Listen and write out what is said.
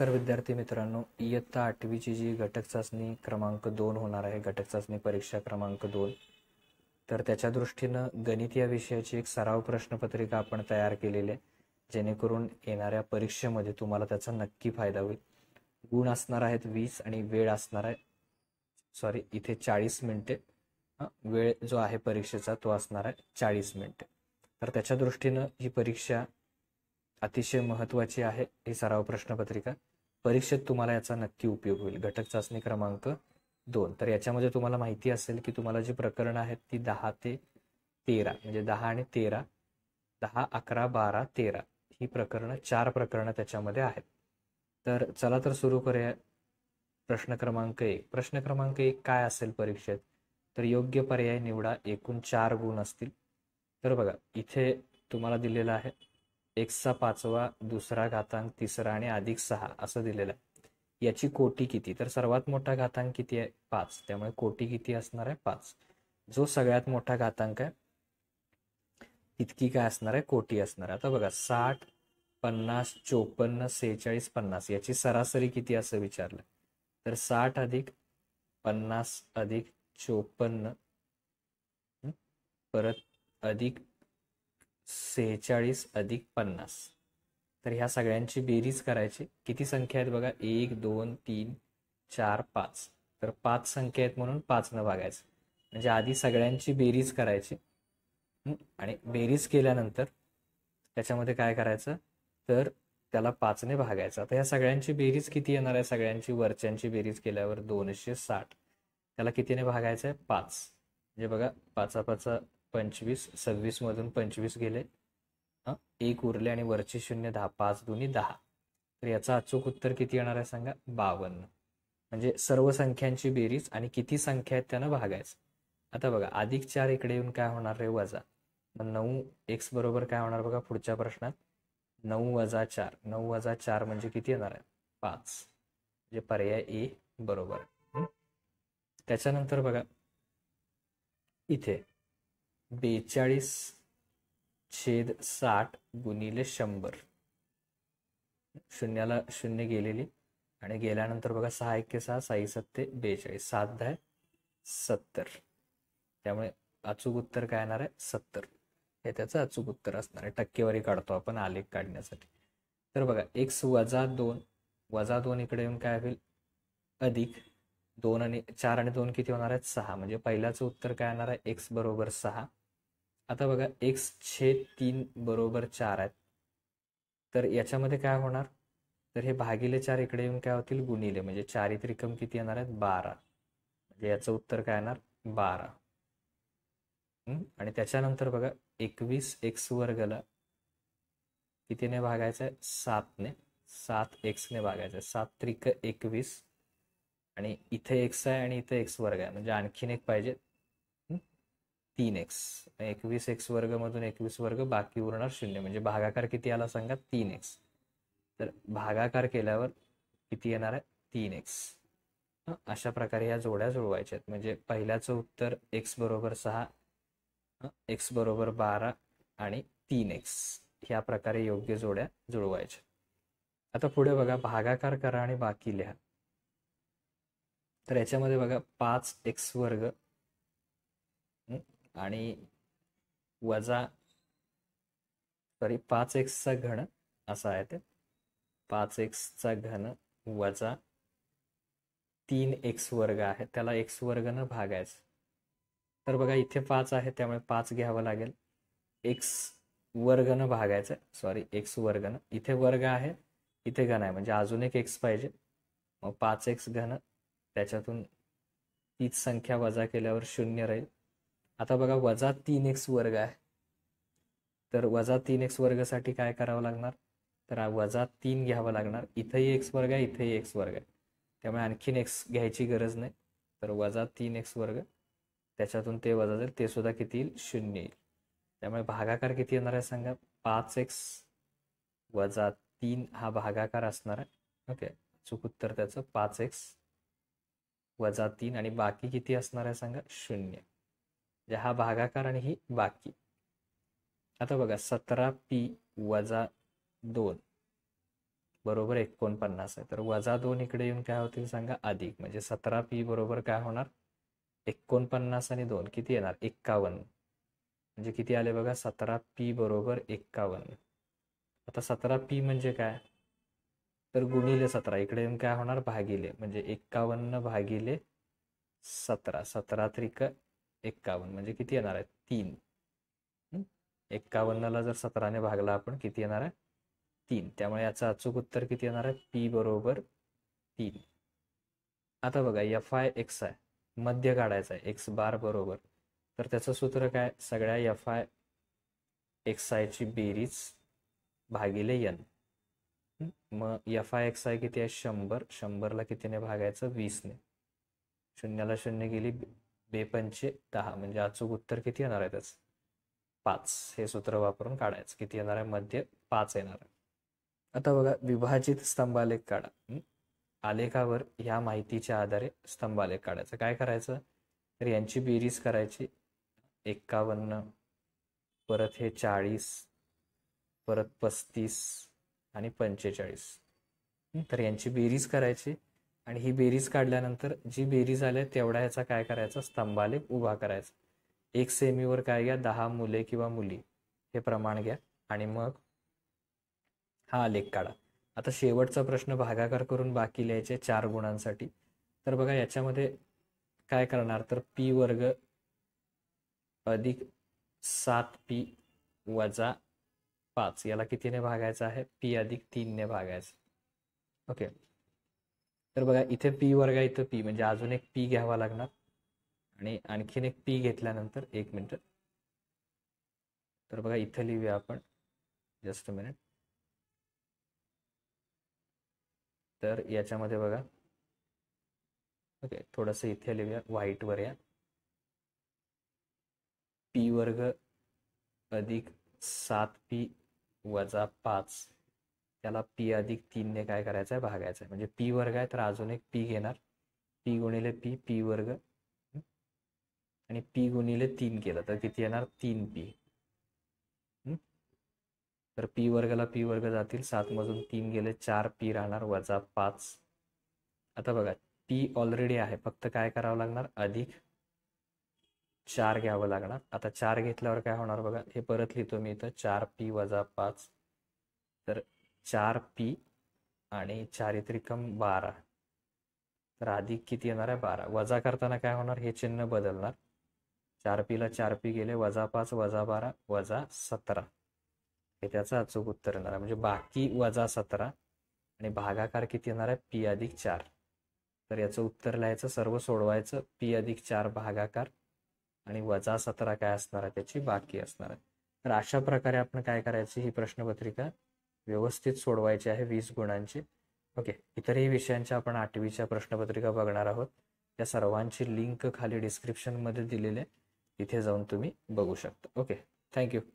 तर विद्यार्थी मित्रांनो इयत्ता आठवीची जी घटक चाचणी क्रमांक दोन होणार आहे घटक चाचणी परीक्षा क्रमांक दोन तर त्याच्या दृष्टीनं गणित या विषयाची एक सराव प्रश्नपत्रिका आपण तयार केलेली आहे जेणेकरून येणाऱ्या परीक्षेमध्ये तुम्हाला त्याचा नक्की फायदा होईल गुण असणार आहेत वीस आणि वेळ असणार आहे सॉरी इथे चाळीस मिनिटे वेळ जो आहे परीक्षेचा तो असणार आहे चाळीस मिनिटे तर त्याच्या दृष्टीनं ही परीक्षा अतिशय महत्वाची आहे ही सराव प्रश्नपत्रिका परीक्षेत तुम्हाला याचा नक्की उपयोग होईल घटक चाचणी क्रमांक दोन तर याच्यामध्ये तुम्हाला माहिती असेल की तुम्हाला जी प्रकरणं आहेत ती दहा ते तेरा म्हणजे दहा आणि तेरा दहा अकरा बारा तेरा ही प्रकरणं चार प्रकरणं त्याच्यामध्ये आहेत तर चला तर सुरू करूया प्रश्न क्रमांक एक प्रश्न क्रमांक एक काय असेल परीक्षेत तर योग्य पर्याय निवडा एकूण चार गुण असतील तर बघा इथे तुम्हाला दिलेलं आहे एक्सचा पाचवा दुसरा घातांक तिसरा आणि अधिक सहा असं दिलेलं आहे याची कोटी किती तर सर्वात मोठा घातांक किती आहे पाच त्यामुळे कोटी किती असणार आहे पाच जो सगळ्यात मोठा घातांक आहे इतकी काय असणार आहे कोटी असणार आहे आता बघा साठ पन्नास चोपन्न सेहेचाळीस पन्नास याची सरासरी किती असं विचारलं तर साठ अधिक पन्नास अधिक चोपन्न परत अधिक सेहेचाळीस अधिक पन्नास तर ह्या सगळ्यांची बेरीज करायची किती संख्या आहेत बघा एक दोन तीन चार पाच तर पाच संख्या आहेत म्हणून पाचनं भागायचं म्हणजे आधी सगळ्यांची बेरीज करायची आणि बेरीज केल्यानंतर त्याच्यामध्ये काय करायचं तर त्याला पाचने भागायचं आता ह्या सगळ्यांची बेरीज किती येणार आहे सगळ्यांची वरच्यांची बेरीज केल्यावर दोनशे साठ त्याला कितीने भागायचं आहे पाच म्हणजे बघा पाचा पाचा पंचवीस सव्वीस मधून पंचवीस गेले एक उरले आणि वरचे शून्य दहा पाच दोन्ही दहा तर याचा अचूक उत्तर किती येणार आहे सांगा बावन्न म्हणजे सर्व संख्यांची बेरीज आणि किती संख्या आहेत त्यानं भागायचं आता बघा अधिक चार इकडे येऊन काय होणार रे वजा मग नऊ एक्स बरोबर काय होणार बघा पुढच्या प्रश्नात नऊ वजा चार नऊ वजा चार म्हणजे किती येणार आहे पाच म्हणजे पर्याय ए बरोबर त्याच्यानंतर बघा इथे बेचाळीस छेद साठ गुणिले शंभर शून्याला शून्य गेलेली आणि गेल्यानंतर बघा सहा एक सहा साई सत्ते बेचाळीस सात दहा सत्तर त्यामुळे अचूक उत्तर काय येणार आहे सत्तर हे त्याचं अचूक उत्तर असणार आहे टक्केवारी काढतो आपण आलेख काढण्यासाठी तर बघा एक्स वजा दोन वजा दोन इकडे येऊन काय होईल अधिक दोन आणि चार आणि दोन किती होणार आहेत सहा म्हणजे पहिल्याचं उत्तर काय येणार आहे एक्स बरोबर सहा आता बघा एक्स छेद तीन बरोबर चार आहेत तर याच्यामध्ये काय होणार तर हे भागिले चार इकडे येऊन काय होतील गुणिले म्हणजे चारित्रिकम रिकम किती येणार आहेत बारा म्हणजे याचं उत्तर काय येणार बारा आणि त्याच्यानंतर बघा एकवीस एक्स वर्गला कितीने भागायचं आहे सातने सात एक्सने भागायचं आहे सात त्रिक एकवीस आणि इथे एक्स आहे आणि इथे एक्स वर्ग आहे म्हणजे आणखीन एक पाहिजे तीन एक्स एकवीस एक्स वर्ग मधून एकवीस वर्ग बाकी उरणार शून्य म्हणजे भागाकार किती आला सांगा तीन एक्स तर भागाकार केल्यावर किती येणार आहे तीन एक्स अशा प्रकारे या जोड्या जुळवायच्या आहेत म्हणजे पहिल्याचं उत्तर एक्स बरोबर सहा एक्स बरोबर बारा आणि तीन एक्स ह्या प्रकारे योग्य जोड्या जुळवायच्या आता पुढे बघा भागाकार करा आणि बाकी लिहा तर याच्यामध्ये बघा पाच एक्स वर्ग आणि वजा सॉरी पाच एक्सचा घन असा आहे ते पाच एक्सचा घन वजा तीन एक्स वर्ग आहे त्याला एक्स वर्गनं भागायचं तर बघा इथे पाच आहे त्यामुळे पाच घ्यावं लागेल एक्स वर्गनं भागायचं सॉरी एक्स वर्गनं इथे वर्ग आहे इथे घन आहे म्हणजे अजून एक एक्स पाहिजे मग पाच एक्स घन त्याच्यातून तीच संख्या वजा केल्यावर शून्य राहील आता बघा वजा तीन एक्स वर्ग आहे तर वजा तीन एक्स वर्गसाठी काय करावं लागणार तर वजा तीन घ्यावं लागणार इथंही एक्स वर्ग आहे इथंही एक्स वर्ग आहे त्यामुळे आणखीन एक्स घ्यायची गरज नाही तर वजा तीन एक्स वर्ग त्याच्यातून ते वजा जाईल ते सुद्धा किती येईल शून्य येईल त्यामुळे भागाकार किती येणार आहे सांगा पाच एक्स वजा तीन हा भागाकार असणार आहे ओके चुक उत्तर त्याचं पाच एक्स वजा तीन आणि बाकी किती असणार आहे सांगा शून्य म्हणजे हा भागाकार आणि ही बाकी आता बघा सतरा पी वजा दोन बरोबर एकोणपन्नास आहे तर वजा दोन इकडे येऊन काय होतील सांगा अधिक म्हणजे सतरा पी बरोबर काय होणार एकोणपन्नास आणि दोन किती येणार एक्कावन्न म्हणजे किती आले बघा सतरा पी बरोबर एक्कावन्न आता सतरा पी म्हणजे काय तर गुणिले सतरा इकडे येऊन काय होणार भागिले म्हणजे एक्कावन्न भागिले सतरा सतरा त्रिक एक्कावन्न म्हणजे किती येणार आहे तीन एक्कावन्नला जर सतराने भागला आपण किती येणार आहे तीन त्यामुळे याचं अचूक उत्तर किती येणार आहे पी बरोबर तीन आता बघा एफ आय एक्स आय मध्य काढायचा आहे एक्स बार बरोबर तर त्याचं सूत्र काय सगळ्या एफ आय एक्स आय ची बेरीज भागिले यन मग एफ आय एक्स आय किती आहे शंभर शंभरला कितीने भागायचं वीसने शून्याला शून्य गेली बेपंचे दहा म्हणजे अचूक उत्तर किती येणार आहे त्याच पाच हे सूत्र वापरून काढायचं किती येणार आहे मध्य पाच येणार आहे आता बघा विभाजित स्तंभालेख काढा आलेखावर या माहितीच्या आधारे स्तंभालेख काढायचा काय करायचं तर यांची बेरीज करायची एक्कावन्न परत हे चाळीस परत पस्तीस आणि पंचेचाळीस तर यांची बेरीज करायची आणि ही बेरीज काढल्यानंतर जी बेरीज आले तेवढा याचा काय करायचा स्तंभालेख उभा करायचा एक सेमीवर काय घ्या दहा मुले किंवा मुली हे प्रमाण घ्या आणि मग हा आलेख काढा आता शेवटचा प्रश्न भागाकार करून बाकी लिहायचे चार गुणांसाठी तर बघा याच्यामध्ये काय करणार तर पी वर्ग अधिक सात पी वजा पाच याला कितीने भागायचा आहे पी अधिक तीनने भागायचं ओके तर बघा इथे पी वर्ग आहे इथं पी म्हणजे अजून एक पी घ्यावा लागणार आणि आणखीन एक पी घेतल्यानंतर एक मिनिट तर बघा इथं लिहूया आपण जस्ट मिनिट तर याच्यामध्ये बघा ओके थोडस इथे लिहूया व्हाईट वर या पी वर्ग अधिक सात पी वजा पाच त्याला पी अधिक तीनने काय करायचं आहे भागायचं आहे म्हणजे पी वर्ग आहे तर अजून एक पी घेणार पी गुणिले पी पी वर्ग आणि पी गुणिले तीन केलं तर किती येणार तीन पी तर पी वर्गाला पी वर्ग जातील सात मधून तीन गेले चार पी राहणार वजा पाच आता बघा पी ऑलरेडी आहे फक्त काय करावं लागणार अधिक चार घ्यावं लागणार आता चार घेतल्यावर काय होणार बघा हे परत लिहितो मी इथं चार पी वजा पाच तर चार पी आणि चारित्रिकम बारा तर अधिक किती येणार आहे बारा वजा करताना काय होणार हे चिन्ह बदलणार चार पीला चार पी गेले वजा पाच वजा बारा वजा सतरा हे त्याचं अचूक उत्तर येणार आहे म्हणजे बाकी वजा सतरा आणि भागाकार किती येणार आहे पी अधिक चार तर याचं उत्तर लिहायचं सर्व सोडवायचं पी अधिक चार भागाकार आणि वजा सतरा काय असणार आहे त्याची बाकी असणार आहे तर अशा प्रकारे आपण काय करायचं ही प्रश्नपत्रिका व्यवस्थित सोडवायचे आहे वीस गुणांची ओके इतरही विषयांच्या आपण आठवीच्या प्रश्नपत्रिका बघणार आहोत या सर्वांची लिंक खाली डिस्क्रिप्शनमध्ये दिलेली आहे तिथे जाऊन तुम्ही बघू शकता ओके थँक्यू